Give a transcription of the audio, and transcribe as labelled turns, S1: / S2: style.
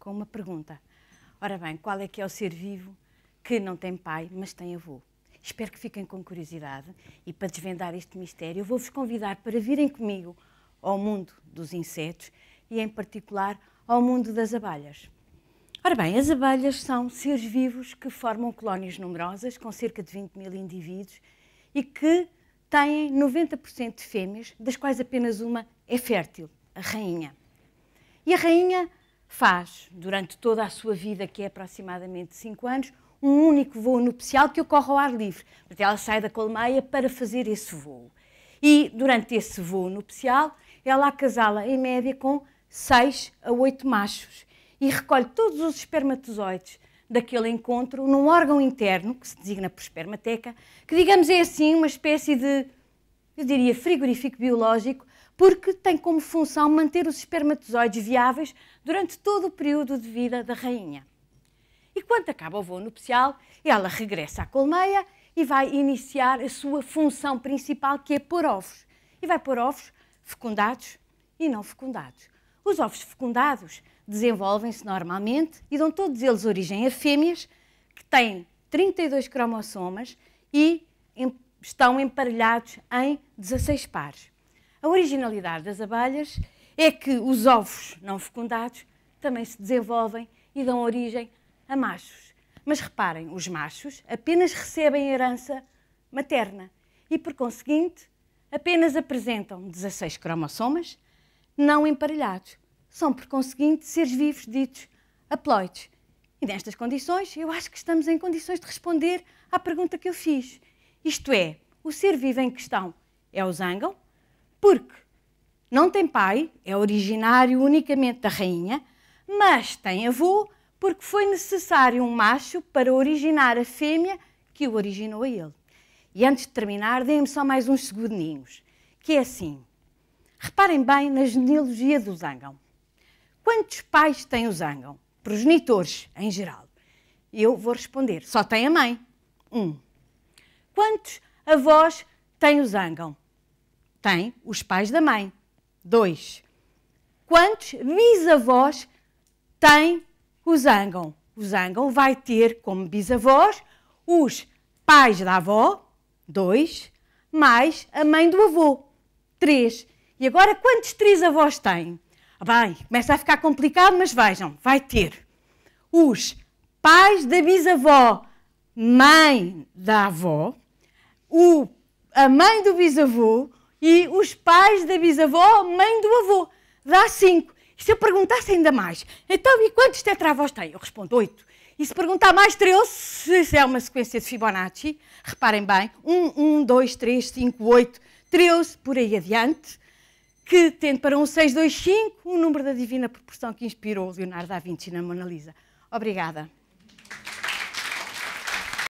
S1: com uma pergunta. Ora bem, qual é que é o ser vivo que não tem pai, mas tem avô? Espero que fiquem com curiosidade e para desvendar este mistério, eu vou-vos convidar para virem comigo ao mundo dos insetos e, em particular, ao mundo das abelhas. Ora bem, as abelhas são seres vivos que formam colónias numerosas, com cerca de 20 mil indivíduos, e que têm 90% de fêmeas, das quais apenas uma é fértil, a rainha. E a rainha faz, durante toda a sua vida, que é aproximadamente 5 anos, um único voo nupcial que ocorre ao ar livre. Portanto, ela sai da colmeia para fazer esse voo. E, durante esse voo nupcial, ela acasala, em média, com 6 a 8 machos e recolhe todos os espermatozoides daquele encontro num órgão interno, que se designa por espermateca, que, digamos, é assim uma espécie de eu diria frigorífico biológico, porque tem como função manter os espermatozoides viáveis durante todo o período de vida da rainha. E quando acaba o voo nupcial, ela regressa à colmeia e vai iniciar a sua função principal, que é pôr ovos. E vai pôr ovos fecundados e não fecundados. Os ovos fecundados desenvolvem-se normalmente e dão todos eles origem a fêmeas que têm 32 cromossomas e estão emparelhados em 16 pares. A originalidade das abelhas é que os ovos não fecundados também se desenvolvem e dão origem a machos. Mas reparem, os machos apenas recebem herança materna e, por conseguinte, apenas apresentam 16 cromossomas não emparelhados. São, por conseguinte, seres vivos ditos haploides. E nestas condições, eu acho que estamos em condições de responder à pergunta que eu fiz. Isto é, o ser vivo em questão é o zangão porque não tem pai, é originário unicamente da rainha, mas tem avô porque foi necessário um macho para originar a fêmea que o originou a ele. E antes de terminar, deem-me só mais uns segundinhos, que é assim. Reparem bem na genealogia do zangão. Quantos pais tem o zangão? Progenitores, em geral. Eu vou responder, só tem a mãe. Um quantos avós tem o zangão? Tem os pais da mãe. Dois. Quantos bisavós tem o zangão? O zangão vai ter como bisavós os pais da avó, dois, mais a mãe do avô, três. E agora quantos três avós tem? Bem, começa a ficar complicado, mas vejam, vai ter os pais da bisavó, mãe da avó, o, a mãe do bisavô e os pais da bisavó, mãe do avô. Dá cinco. E se eu perguntasse ainda mais, então e quantos tetravós tem? Eu respondo oito. E se perguntar mais 13, se é uma sequência de Fibonacci, reparem bem, 1, 1, 2, 3, 5, 8, 13, por aí adiante, que tende para um 6, 2, 5, um número da divina proporção que inspirou Leonardo da Vinci na Mona Lisa. Obrigada.